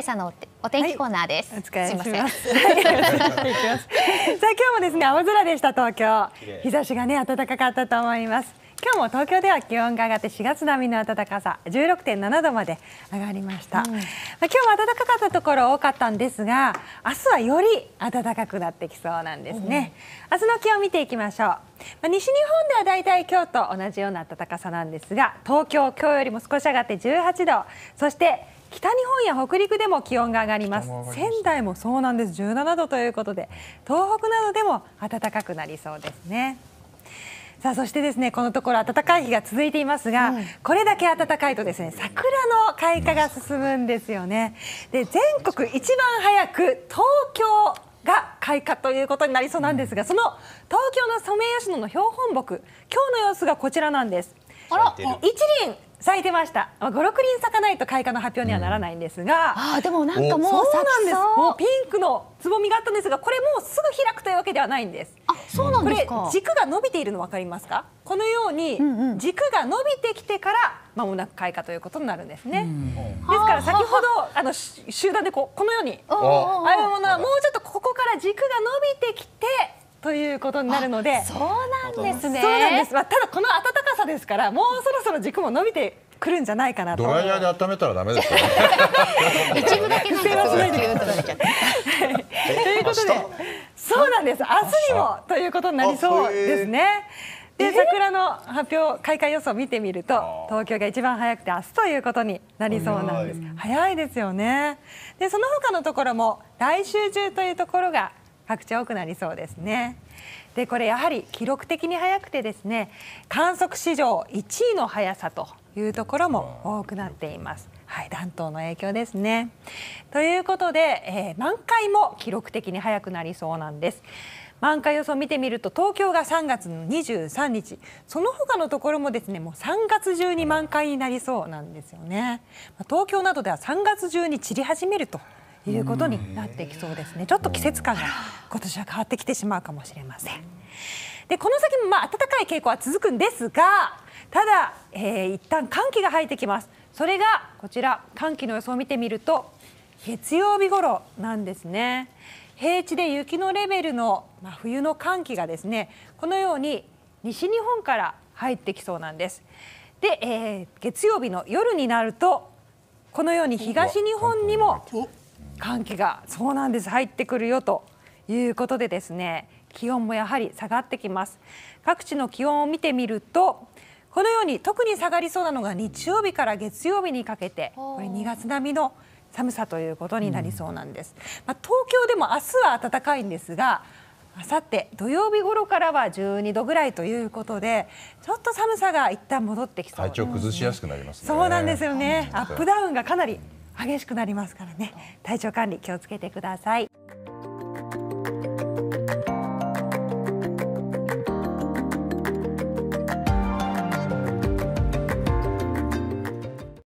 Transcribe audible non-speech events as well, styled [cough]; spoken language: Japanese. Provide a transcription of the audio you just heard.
井さんのお天気コーナーです。はい、お疲れ様です。す [laughs] さあ今日もですね青空でした東京。日差しがね暖かかったと思います。今日も東京では気温が上がって4月並みの暖かさ16.7度まで上がりました、うん、まあ、今日も暖かかったところ多かったんですが明日はより暖かくなってきそうなんですね、うん、明日の気温を見ていきましょう、まあ、西日本ではだいたい今日と同じような暖かさなんですが東京今日よりも少し上がって18度そして北日本や北陸でも気温が上がります仙台もそうなんです17度ということで東北などでも暖かくなりそうですねさあそしてですねこのところ暖かい日が続いていますが、うん、これだけ暖かいとですね桜の開花が進むんですよね。で全国一番早く東京が開花ということになりそうなんですがその東京のソメイヨシノの標本木今日の様子がこちらなんです。あら一輪咲いてました。ま5、6輪咲かないと開花の発表にはならないんですが、うん、あでもなんかもうそうなんですもうピンクのつぼみがあったんですがこれもうすぐ開くというわけではないんです。そうなんですかこれ軸が伸びているの分かりますかこのように軸が伸びてきてからまもなく開花ということになるんですね、うん、ですから先ほどあの集団でこうこのようにああいうものはもうちょっとここから軸が伸びてきてということになるのでそうなんですねそうなんです、まあ、ただこの暖かさですからもうそろそろ軸も伸びてくるんじゃないかなとドライヤーで温めたらダメですよ、[laughs] 一部だけなんかそうい [laughs] [laughs] ということでそうなんです。明日にもということになりそうですね。で桜の発表開花予想を見てみると東京が一番早くて明日ということになりそうなんです早いですよねでその他のところも来週中というところが各地多くなりそうですねでこれやはり記録的に早くてですね観測史上1位の速さというところも多くなっています暖冬の影響ですね。ということで、えー、満開も記録的に早くなりそうなんです。満開予想を見てみると東京が3月の23日その他のところもですねもう3月中に満開になりそうなんですよね東京などでは3月中に散り始めるということになってきそうですねちょっと季節感が今年は変わってきてしまうかもしれませんでこの先もまあ暖かい傾向は続くんですがただ、えー、一旦寒気が入ってきますそれがこちら寒気の予想を見てみると月曜日頃なんですね平地で雪のレベルの、まあ、冬の寒気がですねこのように西日本から入ってきそうなんですで、えー、月曜日の夜になるとこのように東日本にも寒気がそうなんです入ってくるよということでですね気温もやはり下がってきます各地の気温を見てみるとこのように特に下がりそうなのが日曜日から月曜日にかけてこれ2月並みの寒さということになりそうなんです、まあ、東京でも明日は暖かいんですが明後日土曜日頃からは12度ぐらいということでちょっと寒さが一旦戻ってきそう、ね、体調崩しやすくなります、ね、そうなんですよねアップダウンがかなり激しくなりますからね体調管理気をつけてください